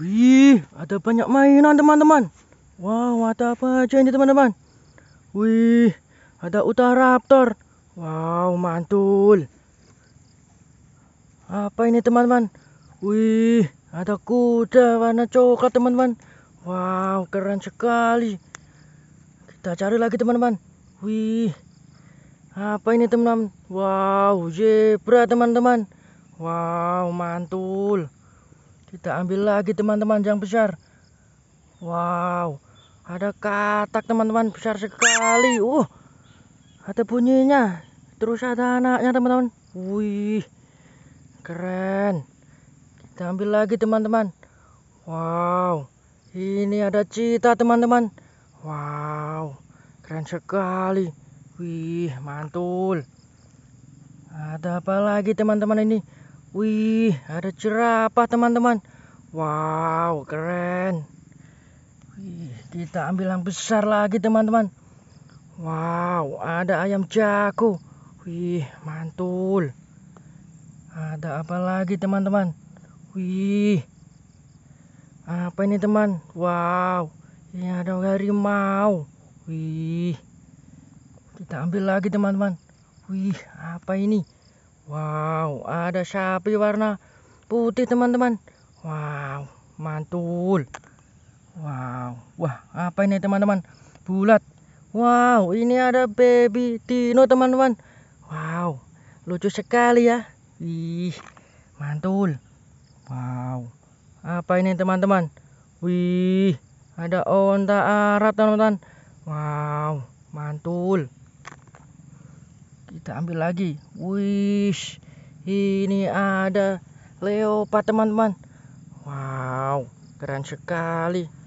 Wih, ada banyak mainan teman-teman. Wow, ada apa aja ini teman-teman? Wih, ada Utaraptor. Wow, mantul. Apa ini teman-teman? Wih, ada kuda warna coklat teman-teman. Wow, keren sekali. Kita cari lagi teman-teman. Wih, apa ini teman-teman? Wow, zebra teman-teman. Wow, mantul. Kita ambil lagi teman-teman yang besar. Wow, ada katak teman-teman besar sekali. Uh, ada bunyinya. Terus ada anaknya teman-teman. Wih, keren. Kita ambil lagi teman-teman. Wow, ini ada cita teman-teman. Wow, keren sekali. Wih, mantul. Ada apa lagi teman-teman ini? Wih, ada jerapah teman-teman. Wow, keren. Wih, kita ambil yang besar lagi teman-teman. Wow, ada ayam jago. Wih, mantul. Ada apa lagi teman-teman? Wih. Apa ini teman? Wow, ini ada harimau. Wih. Kita ambil lagi teman-teman. Wih, apa ini? Wow, ada sapi warna putih teman-teman. Wow, mantul. Wow, wah apa ini teman-teman? Bulat. Wow, ini ada baby dino teman-teman. Wow, lucu sekali ya. Ih, mantul. Wow, apa ini teman-teman? Wih, ada onta arat teman-teman. Wow, mantul kita ambil lagi wish ini ada leopard teman-teman wow keren sekali